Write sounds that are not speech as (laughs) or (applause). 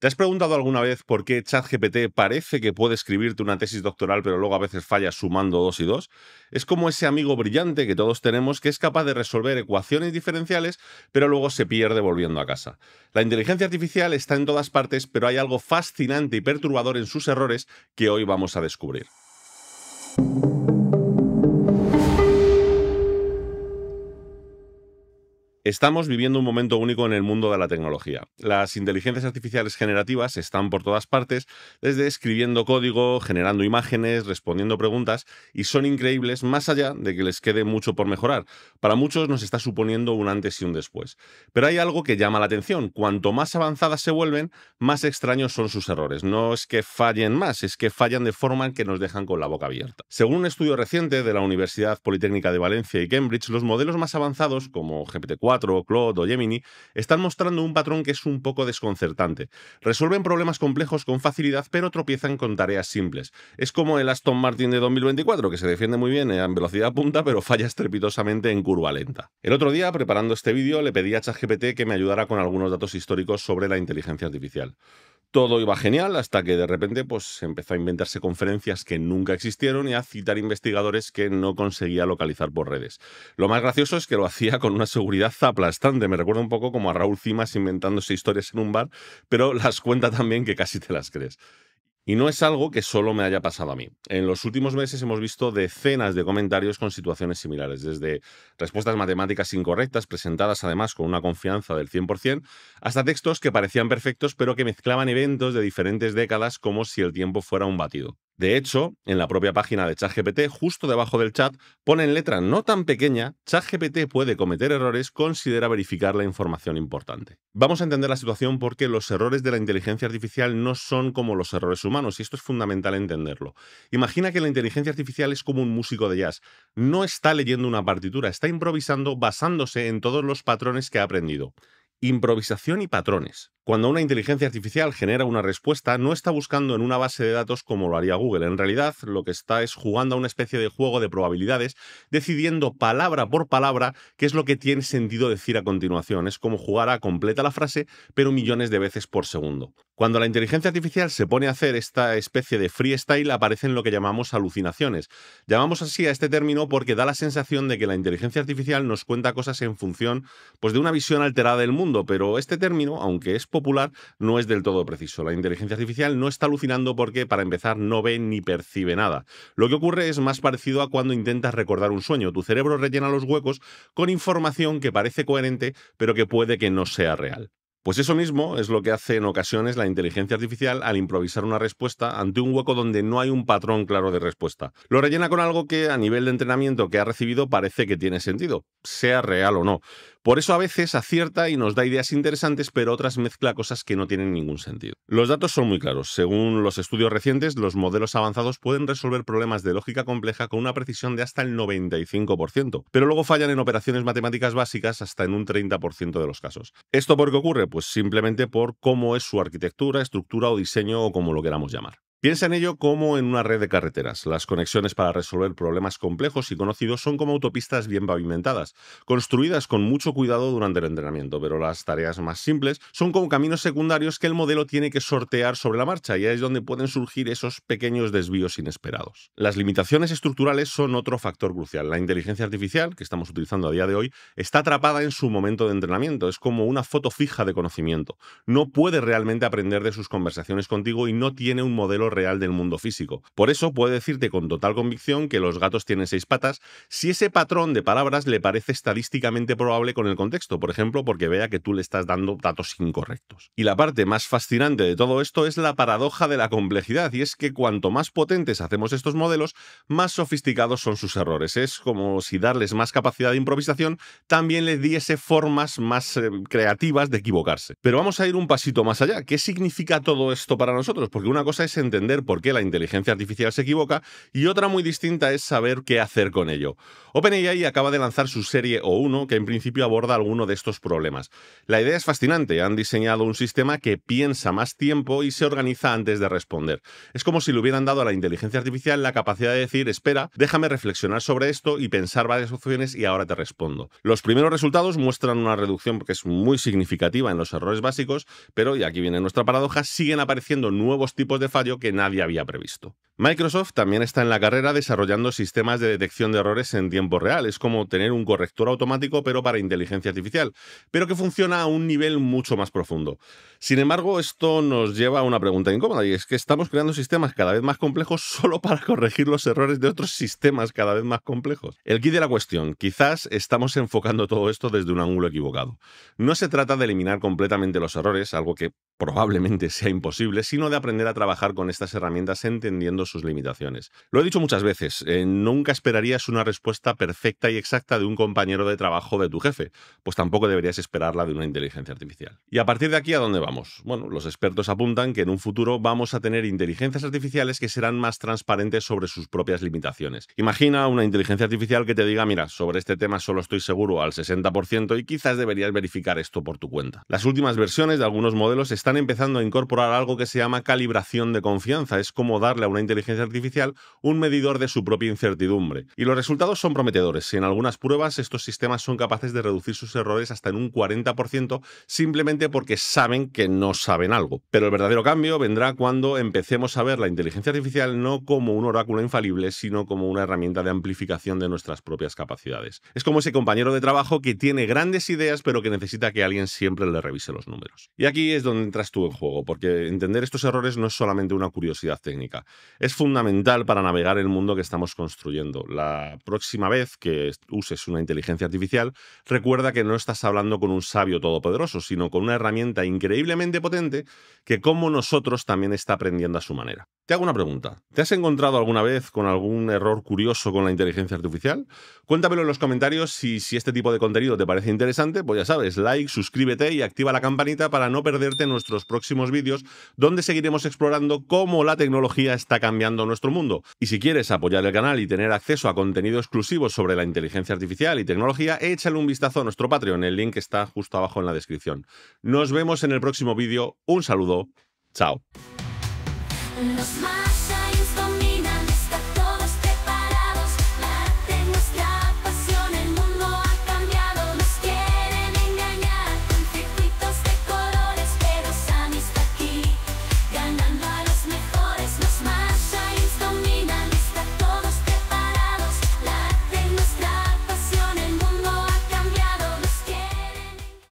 ¿Te has preguntado alguna vez por qué ChatGPT parece que puede escribirte una tesis doctoral, pero luego a veces falla sumando dos y dos? Es como ese amigo brillante que todos tenemos que es capaz de resolver ecuaciones diferenciales, pero luego se pierde volviendo a casa. La inteligencia artificial está en todas partes, pero hay algo fascinante y perturbador en sus errores que hoy vamos a descubrir. Estamos viviendo un momento único en el mundo de la tecnología. Las inteligencias artificiales generativas están por todas partes, desde escribiendo código, generando imágenes, respondiendo preguntas, y son increíbles más allá de que les quede mucho por mejorar. Para muchos nos está suponiendo un antes y un después. Pero hay algo que llama la atención. Cuanto más avanzadas se vuelven, más extraños son sus errores. No es que fallen más, es que fallan de forma que nos dejan con la boca abierta. Según un estudio reciente de la Universidad Politécnica de Valencia y Cambridge, los modelos más avanzados, como GPT-4, o Claude o Gemini, están mostrando un patrón que es un poco desconcertante. Resuelven problemas complejos con facilidad, pero tropiezan con tareas simples. Es como el Aston Martin de 2024, que se defiende muy bien eh, en velocidad punta, pero falla estrepitosamente en curva lenta. El otro día, preparando este vídeo, le pedí a ChatGPT que me ayudara con algunos datos históricos sobre la inteligencia artificial. Todo iba genial hasta que de repente pues, empezó a inventarse conferencias que nunca existieron y a citar investigadores que no conseguía localizar por redes. Lo más gracioso es que lo (laughs) hacía con una seguridad aplastante. Me recuerda un poco como a Raúl Cimas inventándose historias en un bar, pero las cuenta también que casi te las crees. Y no es algo que solo me haya pasado a mí. En los últimos meses hemos visto decenas de comentarios con situaciones similares, desde respuestas matemáticas incorrectas, presentadas además con una confianza del 100%, hasta textos que parecían perfectos pero que mezclaban eventos de diferentes décadas como si el tiempo fuera un batido. De hecho, en la propia página de ChatGPT, justo debajo del chat, pone en letra no tan pequeña, ChatGPT puede cometer errores, considera verificar la información importante. Vamos a entender la situación porque los errores de la inteligencia artificial no son como los errores humanos, y esto es fundamental entenderlo. Imagina que la inteligencia artificial es como un músico de jazz. No está leyendo una partitura, está improvisando basándose en todos los patrones que ha aprendido. Improvisación y patrones. Cuando una inteligencia artificial genera una respuesta, no está buscando en una base de datos como lo haría Google. En realidad, lo que está es jugando a una especie de juego de probabilidades, decidiendo palabra por palabra qué es lo que tiene sentido decir a continuación. Es como jugar a completa la frase, pero millones de veces por segundo. Cuando la inteligencia artificial se pone a hacer esta especie de freestyle, aparecen lo que llamamos alucinaciones. Llamamos así a este término porque da la sensación de que la inteligencia artificial nos cuenta cosas en función pues, de una visión alterada del mundo, pero este término, aunque es popular no es del todo preciso. La inteligencia artificial no está alucinando porque, para empezar, no ve ni percibe nada. Lo que ocurre es más parecido a cuando intentas recordar un sueño. Tu cerebro rellena los huecos con información que parece coherente, pero que puede que no sea real. Pues eso mismo es lo que hace en ocasiones la inteligencia artificial al improvisar una respuesta ante un hueco donde no hay un patrón claro de respuesta. Lo rellena con algo que a nivel de entrenamiento que ha recibido parece que tiene sentido, sea real o no. Por eso a veces acierta y nos da ideas interesantes, pero otras mezcla cosas que no tienen ningún sentido. Los datos son muy claros. Según los estudios recientes, los modelos avanzados pueden resolver problemas de lógica compleja con una precisión de hasta el 95%, pero luego fallan en operaciones matemáticas básicas hasta en un 30% de los casos. ¿Esto por qué ocurre? Pues pues simplemente por cómo es su arquitectura, estructura o diseño o como lo queramos llamar. Piensa en ello como en una red de carreteras. Las conexiones para resolver problemas complejos y conocidos son como autopistas bien pavimentadas, construidas con mucho cuidado durante el entrenamiento, pero las tareas más simples son como caminos secundarios que el modelo tiene que sortear sobre la marcha y ahí es donde pueden surgir esos pequeños desvíos inesperados. Las limitaciones estructurales son otro factor crucial. La inteligencia artificial, que estamos utilizando a día de hoy, está atrapada en su momento de entrenamiento, es como una foto fija de conocimiento. No puede realmente aprender de sus conversaciones contigo y no tiene un modelo real del mundo físico. Por eso puedo decirte con total convicción que los gatos tienen seis patas si ese patrón de palabras le parece estadísticamente probable con el contexto, por ejemplo, porque vea que tú le estás dando datos incorrectos. Y la parte más fascinante de todo esto es la paradoja de la complejidad, y es que cuanto más potentes hacemos estos modelos, más sofisticados son sus errores. Es como si darles más capacidad de improvisación también les diese formas más eh, creativas de equivocarse. Pero vamos a ir un pasito más allá. ¿Qué significa todo esto para nosotros? Porque una cosa es entender por qué la inteligencia artificial se equivoca y otra muy distinta es saber qué hacer con ello. OpenAI acaba de lanzar su serie O1 que en principio aborda alguno de estos problemas. La idea es fascinante, han diseñado un sistema que piensa más tiempo y se organiza antes de responder. Es como si le hubieran dado a la inteligencia artificial la capacidad de decir, espera, déjame reflexionar sobre esto y pensar varias opciones y ahora te respondo. Los primeros resultados muestran una reducción que es muy significativa en los errores básicos, pero, y aquí viene nuestra paradoja, siguen apareciendo nuevos tipos de fallo que nadie había previsto. Microsoft también está en la carrera desarrollando sistemas de detección de errores en tiempo real. Es como tener un corrector automático, pero para inteligencia artificial, pero que funciona a un nivel mucho más profundo. Sin embargo, esto nos lleva a una pregunta incómoda, y es que estamos creando sistemas cada vez más complejos (laughs) solo para corregir los errores de otros sistemas cada vez más complejos. El quid de la cuestión, quizás estamos enfocando todo esto desde un ángulo equivocado. No se trata de eliminar completamente los errores, algo que probablemente sea imposible, sino de aprender a trabajar con estas herramientas entendiendo sus limitaciones. Lo he dicho muchas veces, eh, nunca esperarías una respuesta perfecta y exacta de un compañero de trabajo de tu jefe, pues tampoco deberías esperarla de una inteligencia artificial. Y a partir de aquí, ¿a dónde vamos? Bueno, los expertos apuntan que en un futuro vamos a tener inteligencias artificiales que serán más transparentes sobre sus propias limitaciones. Imagina una inteligencia artificial que te diga, mira, sobre este tema solo estoy seguro al 60% y quizás deberías verificar esto por tu cuenta. Las últimas versiones de algunos modelos están empezando a incorporar algo que se llama calibración de confianza. Es como darle a una inteligencia inteligencia artificial un medidor de su propia incertidumbre. Y los resultados son prometedores. En algunas pruebas estos sistemas son capaces de reducir sus errores hasta en un 40% simplemente porque saben que no saben algo. Pero el verdadero cambio vendrá cuando empecemos a ver la inteligencia artificial no como un oráculo infalible, sino como una herramienta de amplificación de nuestras propias capacidades. Es como ese compañero de trabajo que tiene grandes ideas pero que necesita que alguien siempre le revise los números. Y aquí es donde entras tú en juego, porque entender estos errores no es solamente una curiosidad técnica es fundamental para navegar el mundo que estamos construyendo. La próxima vez que uses una inteligencia artificial, recuerda que no estás hablando con un sabio todopoderoso, sino con una herramienta increíblemente potente que como nosotros también está aprendiendo a su manera. Te hago una pregunta. ¿Te has encontrado alguna vez con algún error curioso con la inteligencia artificial? Cuéntamelo en los comentarios si, si este tipo de contenido te parece interesante. Pues ya sabes, like, suscríbete y activa la campanita para no perderte nuestros próximos vídeos donde seguiremos explorando cómo la tecnología está cambiando nuestro mundo. Y si quieres apoyar el canal y tener acceso a contenido exclusivo sobre la inteligencia artificial y tecnología, échale un vistazo a nuestro Patreon. El link está justo abajo en la descripción. Nos vemos en el próximo vídeo. Un saludo. Chao. mm -hmm.